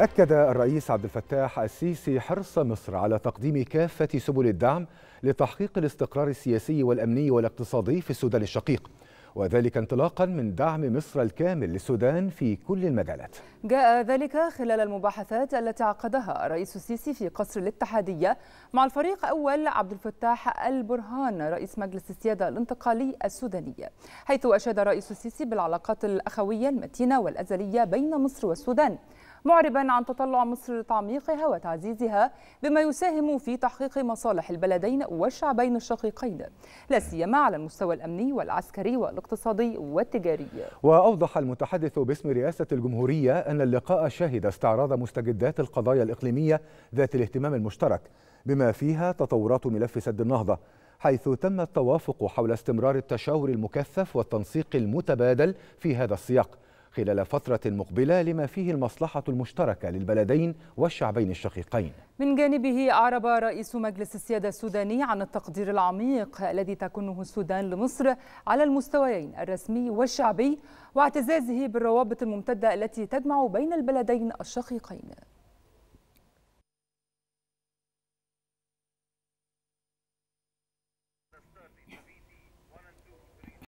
أكد الرئيس عبد الفتاح السيسي حرص مصر على تقديم كافة سبل الدعم لتحقيق الاستقرار السياسي والأمني والاقتصادي في السودان الشقيق وذلك انطلاقا من دعم مصر الكامل للسودان في كل المجالات جاء ذلك خلال المباحثات التي عقدها رئيس السيسي في قصر الاتحادية مع الفريق أول عبد الفتاح البرهان رئيس مجلس السيادة الانتقالي السوداني حيث أشاد رئيس السيسي بالعلاقات الأخوية المتينة والأزلية بين مصر والسودان معربا عن تطلع مصر لتعميقها وتعزيزها بما يساهم في تحقيق مصالح البلدين والشعبين الشقيقين لا سيما على المستوى الامني والعسكري والاقتصادي والتجاري. واوضح المتحدث باسم رئاسه الجمهوريه ان اللقاء شهد استعراض مستجدات القضايا الاقليميه ذات الاهتمام المشترك بما فيها تطورات ملف سد النهضه. حيث تم التوافق حول استمرار التشاور المكثف والتنسيق المتبادل في هذا السياق خلال فترة مقبلة لما فيه المصلحة المشتركة للبلدين والشعبين الشقيقين من جانبه أعرب رئيس مجلس السيادة السوداني عن التقدير العميق الذي تكنه السودان لمصر على المستويين الرسمي والشعبي واعتزازه بالروابط الممتدة التي تجمع بين البلدين الشقيقين